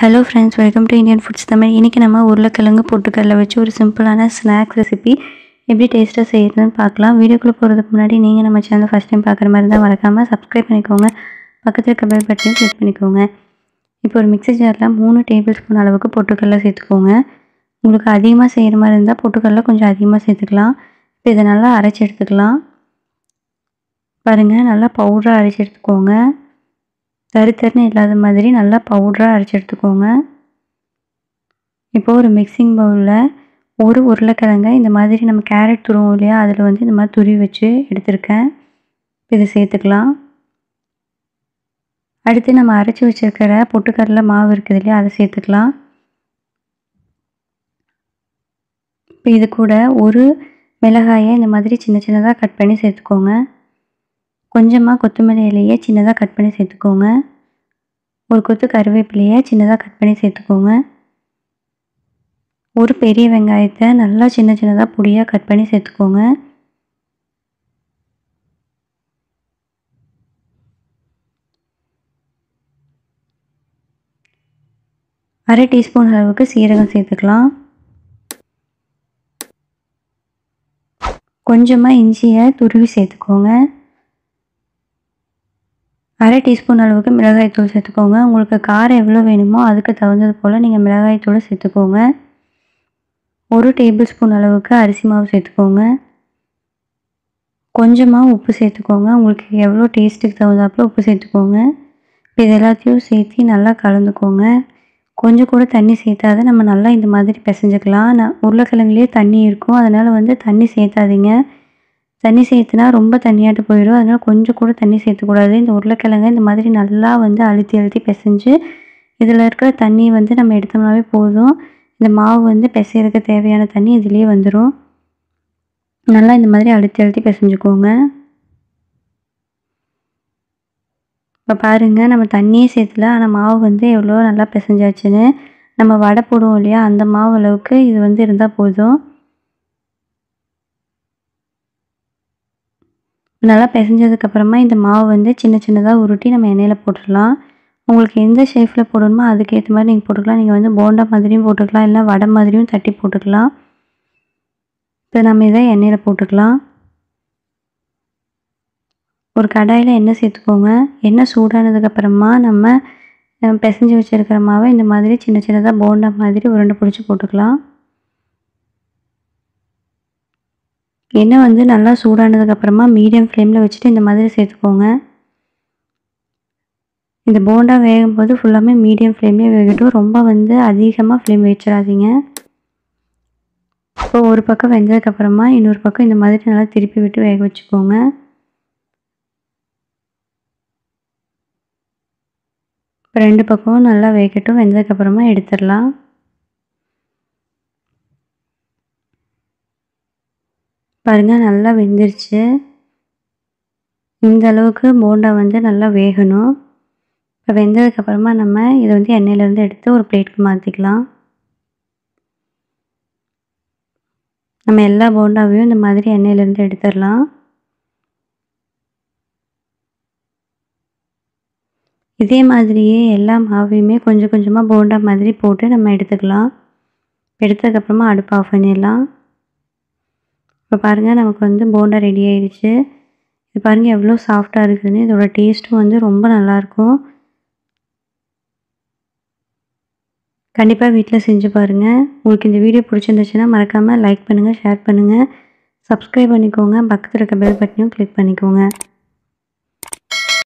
hello friends welcome to Indian foods Tamil இன்றைக்கி நம்ம உருளைக்கிழங்கு பொட்டுக்கடலை வச்சு ஒரு சிம்பிளான ஸ்நாக்ஸ் ரெசிபி எப்படி டேஸ்ட்டாக செய்யறதுன்னு பார்க்கலாம் வீடியோக்குள்ளே போகிறதுக்கு முன்னாடி நீங்கள் நம்ம சேனல் ஃபஸ்ட் டைம் பார்க்குற மாதிரி இருந்தால் மறக்காமல் சப்ஸ்கிரைப் பண்ணிக்கோங்க பக்கத்தில் இருக்க பெல் பட்டனையும் கிளிக் பண்ணிக்கோங்க இப்போ ஒரு மிக்சி ஜாரில் மூணு டேபிள் ஸ்பூன் அளவுக்கு பொட்டுக்கடலை சேர்த்துக்கோங்க உங்களுக்கு அதிகமாக செய்கிற மாதிரி இருந்தால் பொட்டுக்கடலை கொஞ்சம் அதிகமாக சேர்த்துக்கலாம் இப்போ இதை நல்லா அரைச்சி எடுத்துக்கலாம் பாருங்கள் நல்லா பவுடராக அரைச்சி எடுத்துக்கோங்க தருத்தருன்னு இல்லாத மாதிரி நல்லா பவுடராக அரைச்சி எடுத்துக்கோங்க இப்போ ஒரு மிக்சிங் பவுலில் ஒரு உருளைக்கிழங்க இந்த மாதிரி நம்ம கேரட் துருவோம் இல்லையா அதில் வந்து இந்த மாதிரி துருவி வச்சு எடுத்திருக்கேன் இதை சேர்த்துக்கலாம் அடுத்து நம்ம அரைச்சி வச்சுருக்கிற பொட்டுக்கடல மாவு இருக்குது இல்லையா அதை சேர்த்துக்கலாம் இப்போ இது கூட ஒரு மிளகாயை இந்த மாதிரி சின்ன சின்னதாக கட் பண்ணி சேர்த்துக்கோங்க கொஞ்சமாக கொத்தமல்லி இலையை சின்னதாக கட் பண்ணி சேர்த்துக்கோங்க ஒரு கொத்து கருவேப்பிலையை சின்னதாக கட் பண்ணி சேர்த்துக்கோங்க ஒரு பெரிய வெங்காயத்தை நல்லா சின்ன சின்னதாக பொடியாக கட் பண்ணி சேர்த்துக்கோங்க அரை டீஸ்பூன் அளவுக்கு சீரகம் சேர்த்துக்கலாம் கொஞ்சமாக இஞ்சியை துருவி சேர்த்துக்கோங்க அரை டீஸ்பூன் அளவுக்கு மிளகாய் தூள் சேர்த்துக்கோங்க உங்களுக்கு காரம் எவ்வளோ வேணுமோ அதுக்கு தகுந்தது போல் நீங்கள் மிளகாய் தூளை சேர்த்துக்கோங்க ஒரு டேபிள் ஸ்பூன் அளவுக்கு அரிசி மாவு சேர்த்துக்கோங்க கொஞ்சமாக உப்பு சேர்த்துக்கோங்க உங்களுக்கு எவ்வளோ டேஸ்ட்டுக்கு தகுந்தாப்புல உப்பு சேர்த்துக்கோங்க இப்போ இது எல்லாத்தையும் சேர்த்து நல்லா கலந்துக்கோங்க கொஞ்சம் கூட தண்ணி சேர்த்தாத நம்ம நல்லா இந்த மாதிரி பிசைஞ்சிக்கலாம் நான் உருளைக்கிழங்குலேயே தண்ணி இருக்கும் அதனால் வந்து தண்ணி சேர்த்தாதீங்க தண்ணி சேர்த்துனா ரொம்ப தண்ணியாட்டு போயிடும் அதனால் கொஞ்சம் கூட தண்ணி சேர்த்துக்கூடாது இந்த உருளைக்கிழங்க இந்த மாதிரி நல்லா வந்து அழுத்தி அழுத்தி பிசைஞ்சு இதில் இருக்கிற தண்ணி வந்து நம்ம எடுத்தோம்னாவே போதும் இந்த மாவு வந்து பிசைறதுக்கு தேவையான தண்ணி இதுலேயே வந்துடும் நல்லா இந்த மாதிரி அழுத்தி அழுத்தி பிசைஞ்சுக்கோங்க இப்போ பாருங்கள் நம்ம தண்ணியே சேர்த்துல ஆனால் மாவு வந்து எவ்வளோ நல்லா பிசைஞ்சாச்சுன்னு நம்ம வடை போடுவோம் இல்லையா அந்த மாவு அளவுக்கு இது வந்து இருந்தால் போதும் நல்லா பிசைஞ்சதுக்கப்புறமா இந்த மாவு வந்து சின்ன சின்னதாக உருட்டி நம்ம எண்ணெயில் போட்டுடலாம் உங்களுக்கு எந்த ஷேஃபில் போடணுமோ அதுக்கேற்ற மாதிரி நீங்கள் போட்டுக்கலாம் நீங்கள் வந்து போண்டா மாதிரியும் போட்டுக்கலாம் இல்லை வடை மாதிரியும் தட்டி போட்டுக்கலாம் இப்போ நம்ம இதை எண்ணெயில் போட்டுக்கலாம் ஒரு கடாயில் எண்ணெய் சேர்த்துக்கோங்க எண்ணெய் சூடானதுக்கப்புறமா நம்ம பிசைஞ்சி வச்சுருக்கிற மாவை இந்த மாதிரி சின்ன சின்னதாக போண்டா மாதிரி உருண்டை பிடிச்சி போட்டுக்கலாம் எண்ணெய் வந்து நல்லா சூடானதுக்கப்புறமா மீடியம் ஃப்ளேமில் வச்சுட்டு இந்த மாதிரி சேர்த்துக்கோங்க இந்த போண்டா வேகும் போது ஃபுல்லாமே மீடியம் ஃப்ளேம்லேயே வேகட்டும் ரொம்ப வந்து அதிகமாக ஃப்ளேம் வச்சிடாதீங்க இப்போ ஒரு பக்கம் வெந்ததுக்கப்புறமா இன்னொரு பக்கம் இந்த மாதிரி நல்லா திருப்பி விட்டு வேக வச்சுக்கோங்க இப்போ ரெண்டு பக்கமும் நல்லா வேகட்டும் வெந்ததுக்கப்புறமா எடுத்துடலாம் பாருங்கள் நல்லா வெந்துருச்சு இந்த அளவுக்கு போண்டா வந்து நல்லா வேகணும் இப்போ வெந்ததுக்கப்புறமா நம்ம இதை வந்து எண்ணெயிலேருந்து எடுத்து ஒரு பிளேட்டுக்கு மாற்றிக்கலாம் நம்ம எல்லா போண்டாவையும் இந்த மாதிரி எண்ணெயிலேருந்து எடுத்துடலாம் இதே மாதிரியே எல்லா மாவையுமே கொஞ்சம் கொஞ்சமாக போண்டா மாதிரி போட்டு நம்ம எடுத்துக்கலாம் எடுத்ததுக்கப்புறமா அடுப்பு ஆஃப் பண்ணிடலாம் இப்போ பாருங்கள் நமக்கு வந்து போண்டா ரெடி ஆயிடுச்சு இது பாருங்கள் எவ்வளோ சாஃப்டாக இருக்குதுன்னு இதோட டேஸ்ட்டும் வந்து ரொம்ப நல்லாயிருக்கும் கண்டிப்பாக வீட்டில் செஞ்சு பாருங்கள் உங்களுக்கு இந்த வீடியோ பிடிச்சிருந்துச்சுன்னா மறக்காமல் லைக் பண்ணுங்கள் ஷேர் பண்ணுங்கள் சப்ஸ்கிரைப் பண்ணிக்கோங்க பக்கத்தில் இருக்க பெல் பட்டனையும் கிளிக் பண்ணிக்கோங்க